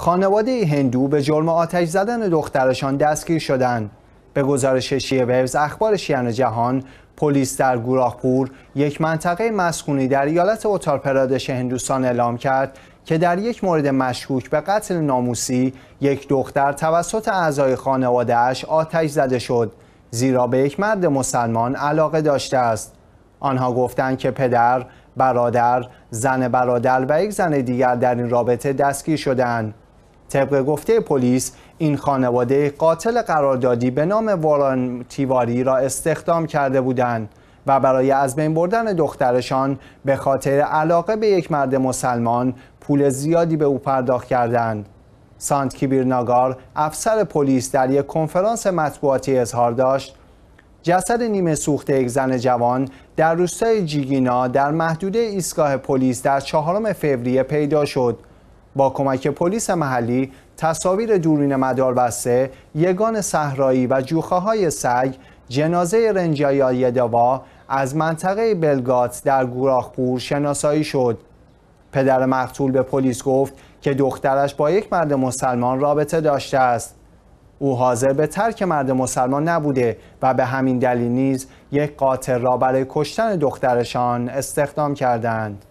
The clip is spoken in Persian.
خانواده هندو به جرم آتش زدن دخترشان دستگیر شدند. به گزارش شیوز اخبار شیعن جهان پلیس در گوراخپور یک منطقه مسکونی در ایالت پرادش هندوستان اعلام کرد که در یک مورد مشکوک به قتل ناموسی یک دختر توسط اعضای خانوادهش آتش زده شد زیرا به یک مرد مسلمان علاقه داشته است آنها گفتند که پدر، برادر، زن برادر و یک زن دیگر در این رابطه دستگیر شدند طبق گفته پلیس این خانواده قاتل قراردادی به نام واران تیواری را استخدام کرده بودند و برای از بین بردن دخترشان به خاطر علاقه به یک مرد مسلمان پول زیادی به او پرداخت کردند. سانت کیبیرناگار افسر پلیس در یک کنفرانس مطبوعاتی اظهار داشت جسد نیمه سوخته یک زن جوان در روستای جیگینا در محدوده ایستگاه پلیس در چهارم فوریه پیدا شد با کمک پلیس محلی تصاویر دورین مدار بسته، یگان صحرایی و جوخه های سگ جنازه رنجایا یدوا از منطقه بلگات در گوراخپور شناسایی شد. پدر مقتول به پلیس گفت که دخترش با یک مرد مسلمان رابطه داشته است. او حاضر به ترک مرد مسلمان نبوده و به همین دلیل نیز یک قاتل را برای کشتن دخترشان استخدام کردند.